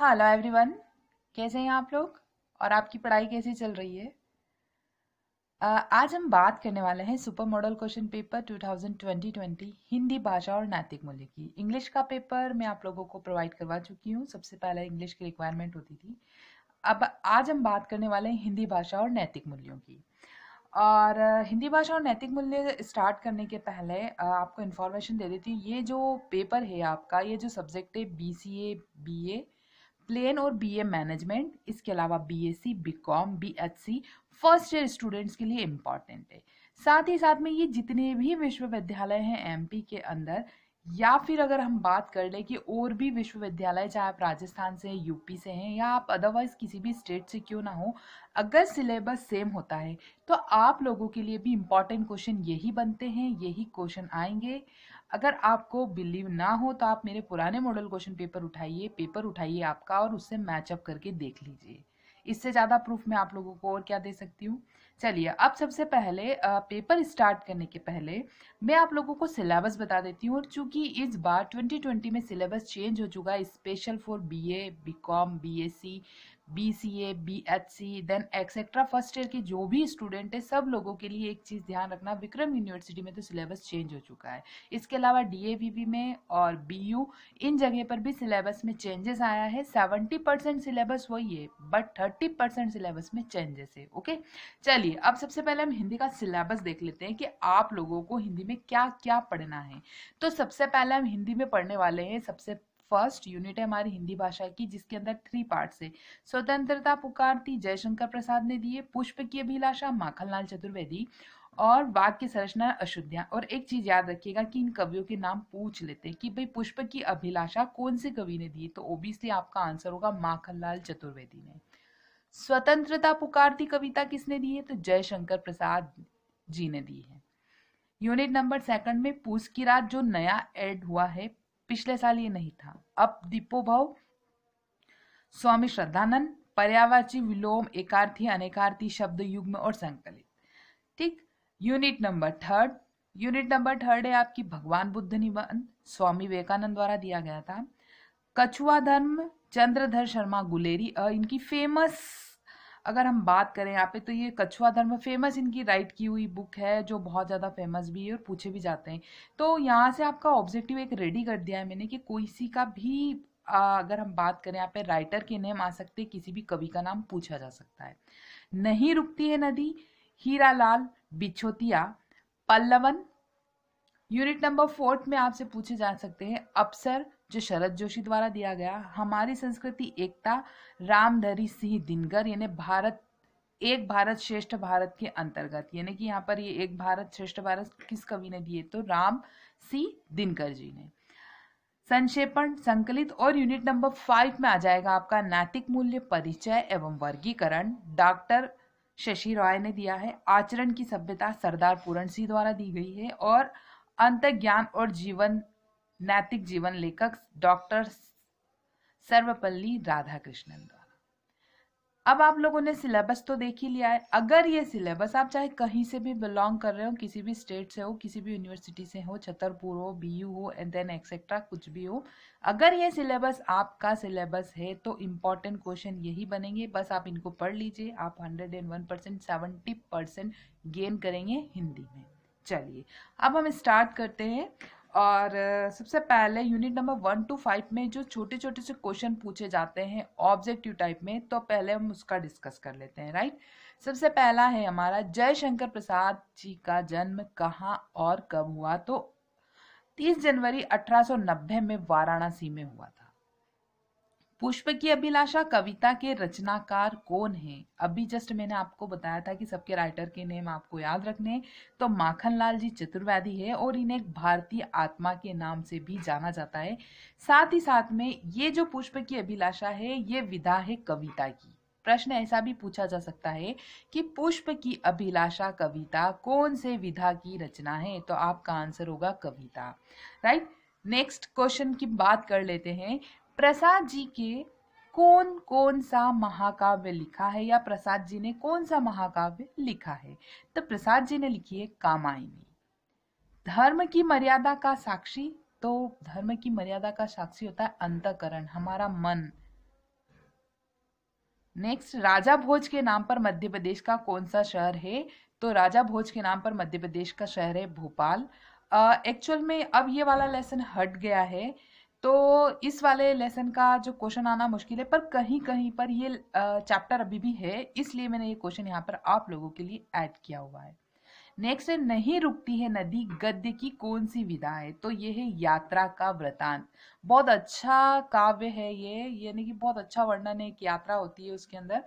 hello everyone कैसे हैं आप लोग और आपकी पढ़ाई कैसी चल रही है uh, आज हम बात करने वाले हैं super model question paper 2020-20 Hindi भाषा और नैतिक मूल्य की इंग्लिश का पेपर मैं आप लोगों को प्रोवाइड करवा चुकी हूँ सबसे पहले इंग्लिश की रिक्वायरमेंट होती थी अब आज हम बात करने वाले हैं हिंदी भाषा और नैतिक मूल्यों की और हिंदी भाषा और नैतिक मूल्य स्टार्ट करने के पहले आपको इन्फॉर्मेशन दे देती हूँ ये जो पेपर है आपका ये जो सब्जेक्ट है B C A B A plain और बी ए मैनेजमेंट इसके अलावा B B S C com B H C first year students के लिए इम्पॉर्टेंट है साथ ही साथ में ये जितने भी विश्वविद्यालय हैं एमपी के अंदर या फिर अगर हम बात कर लें कि और भी विश्वविद्यालय चाहे आप राजस्थान से हैं यूपी से हैं या आप अदरवाइज किसी भी स्टेट से क्यों ना हो अगर सिलेबस सेम होता है तो आप लोगों के लिए भी इम्पॉर्टेंट क्वेश्चन यही बनते हैं यही क्वेश्चन आएंगे अगर आपको बिलीव ना हो तो आप मेरे पुराने मॉडल क्वेश्चन पेपर उठाइए पेपर उठाइए आपका और उससे मैचअप करके देख लीजिए इससे ज़्यादा प्रूफ मैं आप लोगों को और क्या दे सकती हूँ चलिए अब सबसे पहले पेपर स्टार्ट करने के पहले मैं आप लोगों को सिलेबस बता देती हूँ और चूँकि इस बार 2020 में सिलेबस चेंज हो चुका है special for BA BCom BSc B C A B H C then etcetera first year के जो भी स्टूडेंट है सब लोगों के लिए एक चीज़ ध्यान रखना विक्रम यूनिवर्सिटी में तो सिलेबस चेंज हो चुका है इसके अलावा डी ए में और बी यू इन जगह पर भी सिलेबस में चेंजेस आया है सेवेंटी परसेंट सिलेबस वही है बट थर्टी परसेंट सिलेबस में चेंजेस है ओके चलिए अब सबसे पहले हम हिंदी का सिलेबस देख लेते हैं कि आप लोगों को हिंदी में क्या क्या पढ़ना है तो सबसे पहले हम हिंदी में पढ़ने वाले हैं सबसे फर्स्ट यूनिट है हमारी हिंदी भाषा की जिसके अंदर थ्री पार्ट्स है स्वतंत्रता पुकार थी जयशंकर प्रसाद ने दिए पुष्प की अभिलाषा माखनलाल चतुर्वेदी और वाक्य संरचना अशुद्धियां और एक चीज याद रखिएगा कि इन कवियों के नाम पूछ लेते हैं कि भाई पुष्प की अभिलाषा कौन से कवि ने दी तो ओबियसली आपका आंसर होगा माखनलाल चतुर्वेदी ने स्वतंत्रता पुकारती कविता किसने दी है तो जयशंकर प्रसाद जी ने दी है यूनिट नंबर सेकंड में पूछ की रात जो नया ऐड हुआ है पिछले साल ये नहीं था अब दीपो भाव स्वामी श्रद्धानंद पर्यावाची विलोम एकार्थी अनेकार्थी शब्द युग्म और संकलित ठीक unit number third unit number third है आपकी भगवान बुद्ध निबंध स्वामी विवेकानंद द्वारा दिया गया था कछुआ धर्म चंद्रधर शर्मा गुलेरी और इनकी फेमस अगर हम बात करें यहाँ पे तो ये कछुआ धर्म फेमस इनकी राइट की हुई बुक है जो बहुत ज़्यादा फेमस भी है और पूछे भी जाते हैं तो यहाँ से आपका ऑब्जेक्टिव एक रेडी कर दिया है मैंने कि कोई सी का भी अगर हम बात करें यहाँ पे राइटर के नेम आ सकते किसी भी कवि का नाम पूछा जा सकता है नहीं रुकती है नदी हीरा लाल बिछोतिया पल्लवन यूनिट नंबर फोर्थ में आपसे पूछे जा सकते हैं अप्सर जो शरद जोशी द्वारा दिया गया हमारी संस्कृति एकता रामधरी सिंह दिनकर यानी भारत एक भारत श्रेष्ठ भारत के अंतर्गत यानी कि यहाँ पर ये एक भारत श्रेष्ठ भारत किस कवि ने दिए तो राम सी दिनकर जी ने संक्षेपण संकलित और यूनिट नंबर फाइव में आ जाएगा आपका नैतिक मूल्य परिचय एवं वर्गीकरण डॉक्टर शशि रॉय ने दिया है आचरण की सभ्यता सरदार पूरण सिंह द्वारा दी गई है और अंत ज्ञान और जीवन नैतिक जीवन लेखक डॉक्टर सर्वपल्ली राधाकृष्णन द्वारा अब आप लोगों ने सिलेबस तो देख ही लिया है अगर ये सिलेबस आप चाहे कहीं से भी बिलोंग कर रहे हो किसी भी स्टेट से हो किसी भी यूनिवर्सिटी से हो छतरपुर हो बीयू हो एंड देन एक्सेट्रा कुछ भी हो अगर ये सिलेबस आपका सिलेबस है तो इम्पॉर्टेंट क्वेश्चन यही बनेंगे बस आप इनको पढ़ लीजिए आप hundred and one percent seventy percent gain करेंगे हिंदी में चलिए अब हम स्टार्ट करते हैं और सबसे पहले unit number one two five में जो छोटे छोटे से क्वेश्चन पूछे जाते हैं ऑब्जेक्टिव टाइप में तो पहले हम उसका डिस्कस कर लेते हैं राइट सबसे पहला है हमारा जयशंकर प्रसाद जी का जन्म कहाँ और कब हुआ तो 30 जनवरी 1890 में वाराणसी में हुआ था पुष्प की अभिलाषा कविता के रचनाकार कौन है अभी जस्ट मैंने आपको बताया था कि सबके राइटर के नेम आपको याद रखने तो माखनलाल जी चतुर्वेदी है और इन्हें भारतीय आत्मा के नाम से भी जाना जाता है साथ ही साथ में ये जो पुष्प की अभिलाषा है ये विधा है कविता की प्रश्न ऐसा भी पूछा जा सकता है कि पुष्प की अभिलाषा कविता कौन से विधा की रचना है तो आपका आंसर होगा कविता राइट नेक्स्ट क्वेश्चन की बात कर लेते हैं प्रसाद जी के कौन कौन सा महाकाव्य लिखा है या प्रसाद जी ने कौन सा महाकाव्य लिखा है तो प्रसाद जी ने लिखी है कामायनी धर्म की मर्यादा का साक्षी तो धर्म की मर्यादा का साक्षी होता है अंतकरण हमारा मन नेक्स्ट राजा भोज के नाम पर मध्य प्रदेश का कौन सा शहर है तो राजा भोज के नाम पर मध्य प्रदेश का शहर है भोपाल एक्चुअल uh, में अब ये वाला लेसन हट गया है तो इस वाले लेसन का जो क्वेश्चन आना मुश्किल है पर कहीं कहीं पर ये चैप्टर अभी भी है इसलिए मैंने ये क्वेश्चन यहाँ पर आप लोगों के लिए ऐड किया हुआ है नेक्स्ट है नहीं रुकती है नदी गद्य की कौन सी विधा है तो ये है यात्रा का वृतांत बहुत अच्छा काव्य है ये यानी कि बहुत अच्छा वर्णन है एक यात्रा होती है उसके अंदर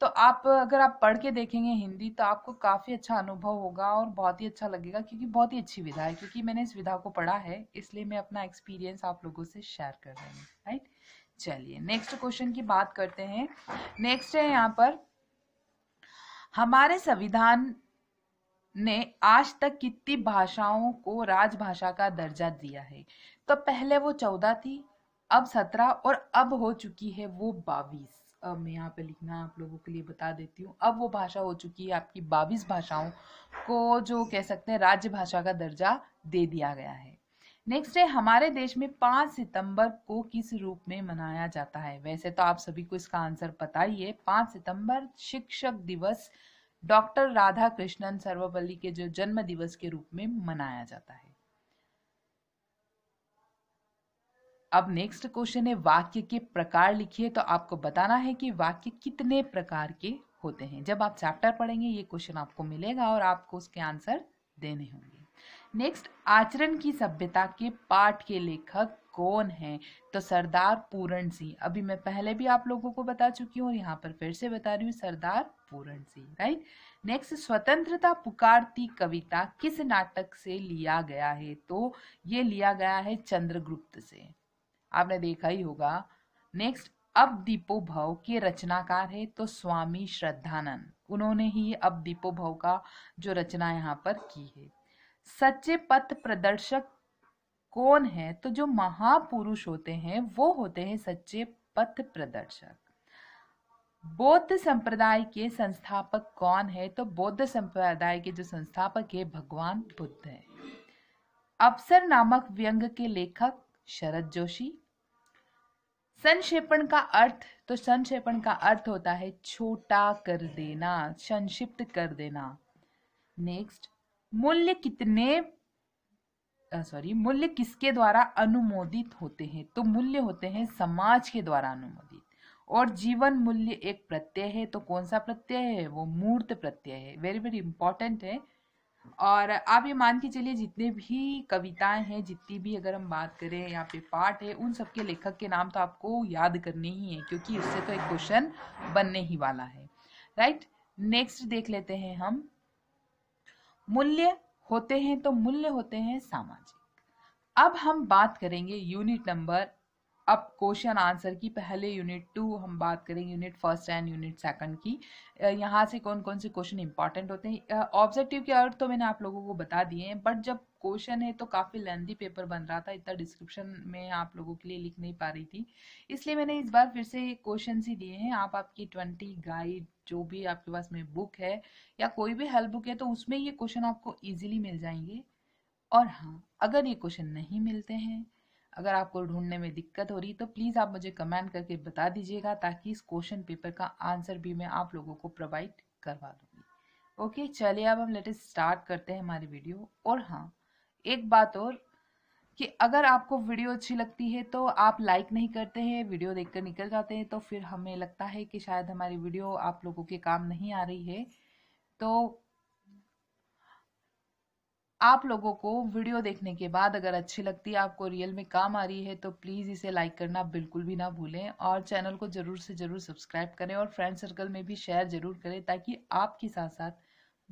तो आप अगर आप पढ़ के देखेंगे हिंदी तो आपको काफ़ी अच्छा अनुभव होगा और बहुत ही अच्छा लगेगा क्योंकि बहुत ही अच्छी विधा है क्योंकि मैंने इस विधा को पढ़ा है इसलिए मैं अपना एक्सपीरियंस आप लोगों से शेयर कर रही हूँ राइट चलिए नेक्स्ट क्वेश्चन की बात करते हैं नेक्स्ट है यहाँ पर हमारे संविधान ने आज तक कितनी भाषाओं को राजभाषा का दर्जा दिया है तो पहले वो चौदह थी अब सत्रह और अब हो चुकी है वो बावीस अब मैं यहाँ पे लिखना आप लोगों के लिए बता देती हूँ अब वो भाषा हो चुकी है आपकी बाविस भाषाओं को जो कह सकते हैं राज्य भाषा का दर्जा दे दिया गया है नेक्स्ट है हमारे देश में पाँच सितंबर को किस रूप में मनाया जाता है वैसे तो आप सभी को इसका आंसर पता ही है पाँच सितंबर शिक्षक दिवस डॉक्टर राधा कृष्णन सर्वपल्ली के जो जन्म दिवस के रूप में मनाया जाता है अब नेक्स्ट क्वेश्चन है वाक्य के प्रकार लिखिए तो आपको बताना है कि वाक्य कितने प्रकार के होते हैं जब आप चैप्टर पढ़ेंगे ये क्वेश्चन आपको मिलेगा और आपको उसके आंसर देने होंगे नेक्स्ट आचरण की सभ्यता के पाठ के लेखक कौन है तो सरदार पूरण सिंह अभी मैं पहले भी आप लोगों को बता चुकी हूँ और यहाँ पर फिर से बता रही हूँ सरदार पूरण सिंह राइट नेक्स्ट स्वतंत्रता पुकारती कविता किस नाटक से लिया गया है तो ये लिया गया है चंद्रगुप्त से आपने देखा ही होगा नेक्स्ट अब दीपो भव के रचनाकार है तो स्वामी श्रद्धानंद उन्होंने ही अब दीपो भव का जो रचना यहाँ पर की है सच्चे पथ प्रदर्शक कौन है तो जो महापुरुष होते हैं वो होते हैं सच्चे पथ प्रदर्शक बौद्ध संप्रदाय के संस्थापक कौन है तो बौद्ध संप्रदाय के जो संस्थापक है भगवान बुद्ध है अवसर नामक व्यंग के लेखक शरद जोशी संक्षेपण का अर्थ तो संक्षेपण का अर्थ होता है छोटा कर देना संक्षिप्त कर देना नेक्स्ट मूल्य कितने सॉरी मूल्य किसके द्वारा अनुमोदित होते हैं तो मूल्य होते हैं समाज के द्वारा अनुमोदित और जीवन मूल्य एक प्रत्यय है तो कौन सा प्रत्यय है वो मूर्त प्रत्यय है वेरी वेरी इंपॉर्टेंट है और आप ये मान के चलिए जितने भी कविताएं हैं जितनी भी अगर हम बात करें यहाँ पे पाठ है उन सबके लेखक के नाम तो आपको याद करने ही है क्योंकि उससे तो एक क्वेश्चन बनने ही वाला है राइट नेक्स्ट देख लेते हैं हम मूल्य होते हैं तो मूल्य होते हैं सामाजिक अब हम बात करेंगे यूनिट नंबर अब क्वेश्चन आंसर की पहले यूनिट टू हम बात करेंगे unit first and unit second की यहाँ से कौन कौन से क्वेश्चन इंपॉर्टेंट होते हैं ऑब्जेक्टिव के अर्थ तो मैंने आप लोगों को बता दिए हैं बट जब क्वेश्चन है तो काफ़ी लेंदी पेपर बन रहा था इतना डिस्क्रिप्शन में आप लोगों के लिए लिख नहीं पा रही थी इसलिए मैंने इस बार फिर से क्वेश्चन ही दिए हैं आप आपकी ट्वेंटी गाइड जो भी आपके पास में बुक है या कोई भी हेल्प बुक है तो उसमें ये क्वेश्चन आपको ईजिली मिल जाएंगे और हाँ अगर ये क्वेश्चन नहीं मिलते हैं अगर आपको ढूंढने में दिक्कत हो रही तो प्लीज़ आप मुझे कमेंट करके बता दीजिएगा ताकि इस क्वेश्चन पेपर का आंसर भी मैं आप लोगों को प्रोवाइड करवा दूँगी ओके चलिए अब हम लेटेस्ट स्टार्ट करते हैं हमारी वीडियो और हाँ एक बात और कि अगर आपको वीडियो अच्छी लगती है तो आप लाइक नहीं करते हैं वीडियो देखकर निकल जाते हैं तो फिर हमें लगता है कि शायद हमारी वीडियो आप लोगों के काम नहीं आ रही है तो आप लोगों को वीडियो देखने के बाद अगर अच्छी लगती है आपको रियल में काम आ रही है तो प्लीज़ इसे लाइक करना बिल्कुल भी ना भूलें और चैनल को ज़रूर से ज़रूर सब्सक्राइब करें और फ्रेंड सर्कल में भी शेयर ज़रूर करें ताकि आपके साथ साथ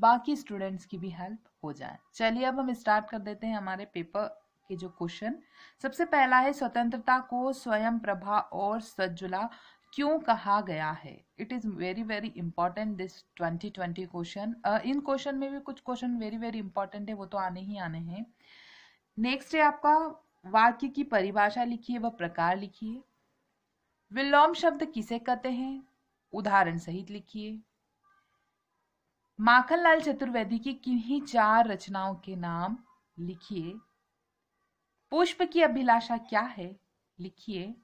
बाकी स्टूडेंट्स की भी हेल्प हो जाए चलिए अब हम स्टार्ट कर देते हैं हमारे पेपर के जो क्वेश्चन सबसे पहला है स्वतंत्रता को स्वयं प्रभा और सज्जुला क्यों कहा गया है it is very very important this 2020 question इन क्वेश्चन में भी कुछ क्वेश्चन वेरी वेरी इंपॉर्टेंट है वो तो आने ही आने हैं नेक्स्ट है आपका वाक्य की परिभाषा लिखिए व प्रकार लिखिए विलोम शब्द किसे कहते हैं उदाहरण सहित लिखिए माखनलाल चतुर्वेदी की किन्हीं चार रचनाओं के नाम लिखिए पुष्प की अभिलाषा क्या है लिखिए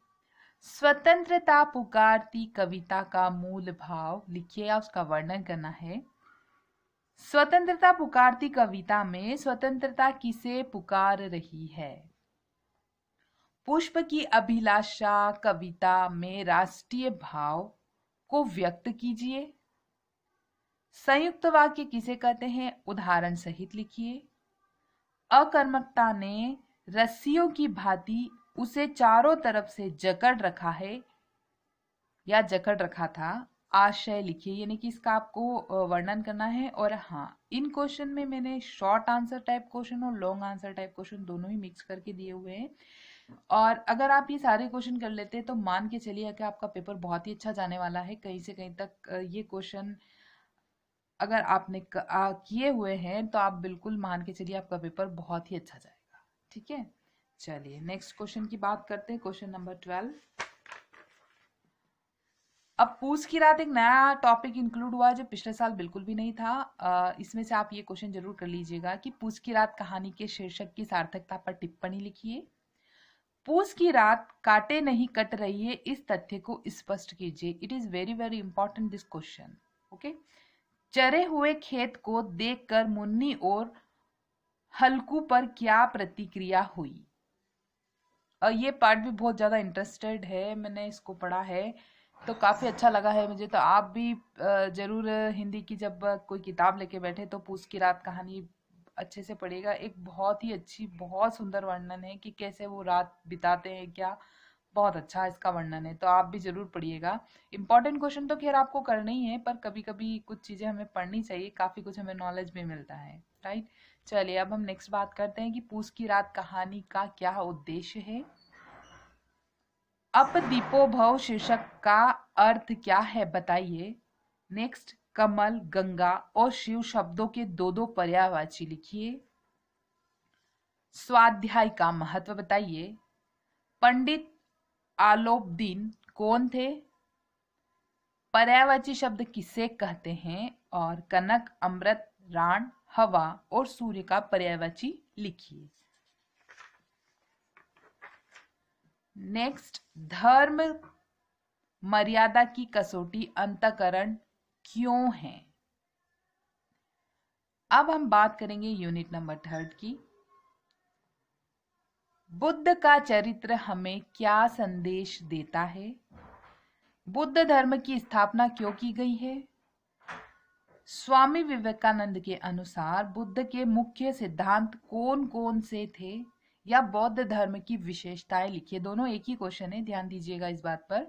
स्वतंत्रता पुकारती कविता का मूल भाव लिखिए या उसका वर्णन करना है स्वतंत्रता पुकारती कविता में स्वतंत्रता किसे पुकार रही है पुष्प की अभिलाषा कविता में राष्ट्रीय भाव को व्यक्त कीजिए संयुक्त वाक्य किसे कहते हैं उदाहरण सहित लिखिए अकर्मकता ने रस्सियों की भांति उसे चारों तरफ से जकड़ रखा है या जकड़ रखा था आशय लिखिए यानी कि इसका आपको वर्णन करना है और हाँ इन क्वेश्चन में मैंने शॉर्ट आंसर टाइप क्वेश्चन और लॉन्ग आंसर टाइप क्वेश्चन दोनों ही मिक्स करके दिए हुए हैं और अगर आप ये सारे क्वेश्चन कर लेते हैं तो मान के चलिए कि आपका पेपर बहुत ही अच्छा जाने वाला है कहीं से कहीं तक ये क्वेश्चन अगर आपने किए हुए हैं तो आप बिल्कुल मान के चलिए आपका पेपर बहुत ही अच्छा जाएगा ठीक है चलिए नेक्स्ट क्वेश्चन की बात करते हैं क्वेश्चन नंबर ट्वेल्व अब पूछ की रात एक नया टॉपिक इंक्लूड हुआ जो पिछले साल बिल्कुल भी नहीं था इसमें से आप ये क्वेश्चन जरूर कर लीजिएगा कि पूछ की रात कहानी के शीर्षक की सार्थकता पर टिप्पणी लिखिए पूज की रात काटे नहीं कट रही है इस तथ्य को स्पष्ट कीजिए it is very very important this question okay चरे हुए खेत को देखकर मुन्नी और हल्कू पर क्या प्रतिक्रिया हुई ये पार्ट भी बहुत ज़्यादा इंटरेस्टेड है मैंने इसको पढ़ा है तो काफ़ी अच्छा लगा है मुझे तो आप भी ज़रूर हिंदी की जब कोई किताब लेके बैठे तो पूछ की रात कहानी अच्छे से पढ़ेगा एक बहुत ही अच्छी बहुत सुंदर वर्णन है कि कैसे वो रात बिताते हैं क्या बहुत अच्छा इसका वर्णन है तो आप भी जरूर पढ़िएगा इंपॉर्टेंट क्वेश्चन तो खैर आपको करना ही है पर कभी कभी कुछ चीज़ें हमें पढ़नी चाहिए काफ़ी कुछ हमें नॉलेज भी मिलता है राइट चलिए अब हम नेक्स्ट बात करते हैं कि पूस की रात कहानी का क्या उद्देश्य है भव शीर्षक का अर्थ क्या है बताइए नेक्स्ट कमल गंगा और शिव शब्दों के दो दो पर्यावाची लिखिए स्वाध्याय का महत्व बताइए पंडित आलोपदीन कौन थे पर्यावाची शब्द किसे कहते हैं और कनक अमृत राण हवा और सूर्य का पर्यायवाची लिखिए नेक्स्ट धर्म मर्यादा की कसौटी अंतकरण क्यों है अब हम बात करेंगे यूनिट नंबर थर्ड की बुद्ध का चरित्र हमें क्या संदेश देता है बुद्ध धर्म की स्थापना क्यों की गई है स्वामी विवेकानंद के अनुसार बुद्ध के मुख्य सिद्धांत कौन कौन से थे या बौद्ध धर्म की विशेषताएं लिखिए दोनों एक ही क्वेश्चन है ध्यान दीजिएगा इस बात पर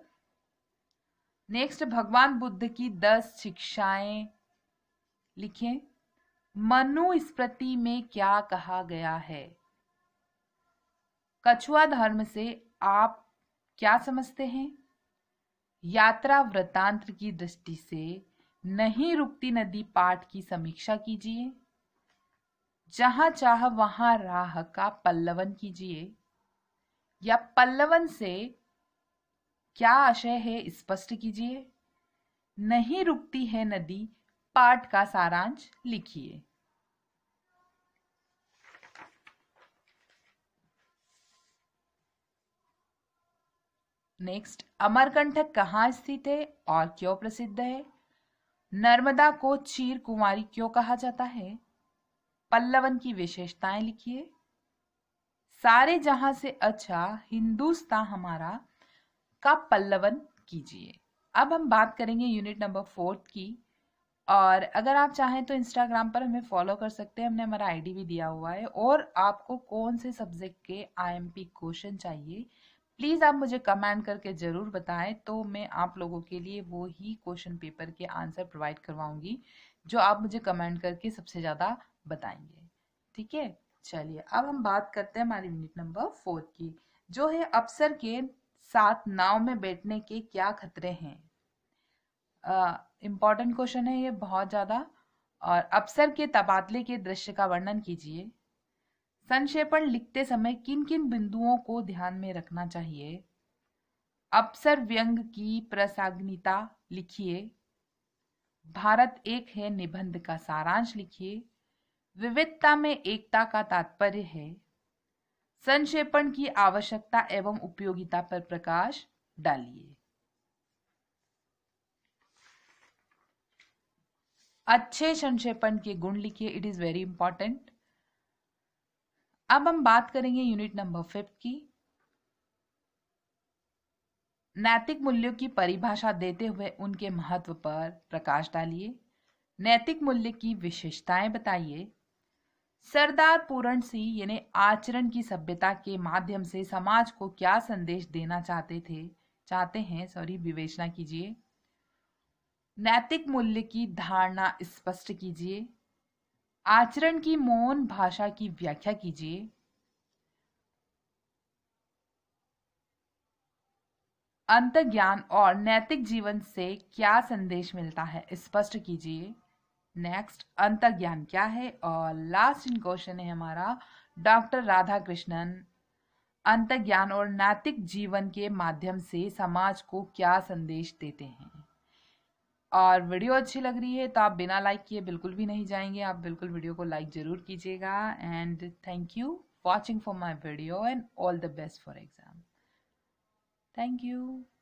नेक्स्ट भगवान बुद्ध की दस शिक्षाएं लिखे मनु स्मृति में क्या कहा गया है कछुआ धर्म से आप क्या समझते हैं यात्रा वृतांत की दृष्टि से नहीं रुकती नदी पाठ की समीक्षा कीजिए जहां चाह वहां राह का पल्लवन कीजिए या पल्लवन से क्या आशय है स्पष्ट कीजिए नहीं रुकती है नदी पाठ का सारांश लिखिए नेक्स्ट अमरकंठक कहाँ स्थित है और क्यों प्रसिद्ध है नर्मदा को चीर कुमारी क्यों कहा जाता है पल्लवन की विशेषताएं लिखिए सारे जहां से अच्छा हिंदुस्तान हमारा का पल्लवन कीजिए अब हम बात करेंगे यूनिट नंबर फोर्थ की और अगर आप चाहें तो इंस्टाग्राम पर हमें फॉलो कर सकते हैं हमने हमारा आईडी भी दिया हुआ है और आपको कौन से सब्जेक्ट के आईएमपी क्वेश्चन चाहिए प्लीज़ आप मुझे कमेंट करके ज़रूर बताएं तो मैं आप लोगों के लिए वो ही क्वेश्चन पेपर के आंसर प्रोवाइड करवाऊंगी जो आप मुझे कमेंट करके सबसे ज़्यादा बताएंगे ठीक है चलिए अब हम बात करते हैं हमारी यूनिट नंबर फोर्थ की जो है अफसर के साथ नाव में बैठने के क्या खतरे हैं इम्पॉर्टेंट क्वेश्चन है ये बहुत ज़्यादा और अफसर के तबादले के दृश्य का वर्णन कीजिए संक्षेपण लिखते समय किन किन बिंदुओं को ध्यान में रखना चाहिए अपसर व्यंग की प्रसाग्निता लिखिए भारत एक है निबंध का सारांश लिखिए विविधता में एकता का तात्पर्य है संक्षेपण की आवश्यकता एवं उपयोगिता पर प्रकाश डालिए अच्छे संक्षेपण के गुण लिखिए इट इज वेरी इंपॉर्टेंट अब हम बात करेंगे यूनिट नंबर फिफ्थ की नैतिक मूल्यों की परिभाषा देते हुए उनके महत्व पर प्रकाश डालिए नैतिक मूल्य की विशेषताएं बताइए सरदार पूरण सिंह यानी आचरण की सभ्यता के माध्यम से समाज को क्या संदेश देना चाहते थे चाहते हैं सॉरी विवेचना कीजिए नैतिक मूल्य की धारणा स्पष्ट कीजिए आचरण की मौन भाषा की व्याख्या कीजिए अंत ज्ञान और नैतिक जीवन से क्या संदेश मिलता है स्पष्ट कीजिए नेक्स्ट अंत ज्ञान क्या है और लास्ट इन क्वेश्चन है हमारा डॉक्टर राधा कृष्णन अंतर्ज्ञान और नैतिक जीवन के माध्यम से समाज को क्या संदेश देते हैं और वीडियो अच्छी लग रही है तो आप बिना लाइक किए बिल्कुल भी नहीं जाएंगे आप बिल्कुल वीडियो को लाइक ज़रूर कीजिएगा and thank you watching for my video and all the best for exam thank you